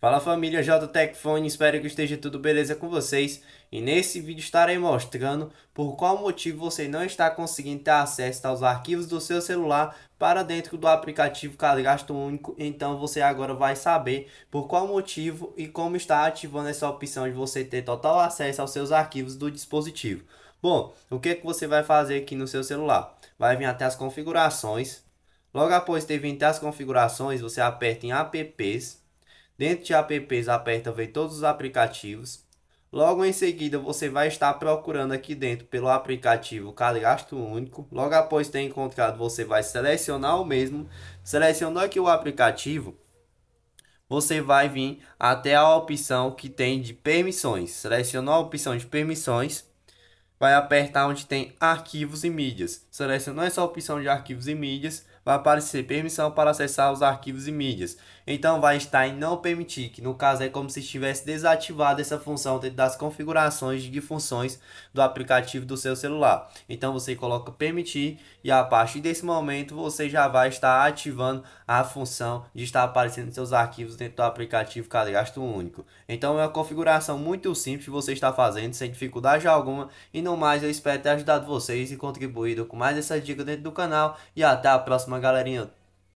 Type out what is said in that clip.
Fala família JTEC Fone, espero que esteja tudo beleza com vocês e nesse vídeo estarei mostrando por qual motivo você não está conseguindo ter acesso aos arquivos do seu celular para dentro do aplicativo Cadastro Único, então você agora vai saber por qual motivo e como está ativando essa opção de você ter total acesso aos seus arquivos do dispositivo. Bom, o que, é que você vai fazer aqui no seu celular? Vai vir até as configurações, logo após ter vindo até as configurações você aperta em apps, Dentro de apps, aperta ver todos os aplicativos. Logo em seguida, você vai estar procurando aqui dentro pelo aplicativo Cadastro Único. Logo após ter encontrado, você vai selecionar o mesmo. Selecionou aqui o aplicativo, você vai vir até a opção que tem de permissões. Selecionou a opção de permissões vai apertar onde tem arquivos e mídias. Selecionou essa é opção de arquivos e mídias, vai aparecer permissão para acessar os arquivos e mídias. Então vai estar em não permitir, que no caso é como se estivesse desativada essa função dentro das configurações de funções do aplicativo do seu celular. Então você coloca permitir e a partir desse momento você já vai estar ativando a função de estar aparecendo seus arquivos dentro do aplicativo Cadastro Único. Então é uma configuração muito simples você está fazendo sem dificuldade alguma e não no mais, eu espero ter ajudado vocês e contribuído com mais essa dica dentro do canal. E até a próxima, galerinha.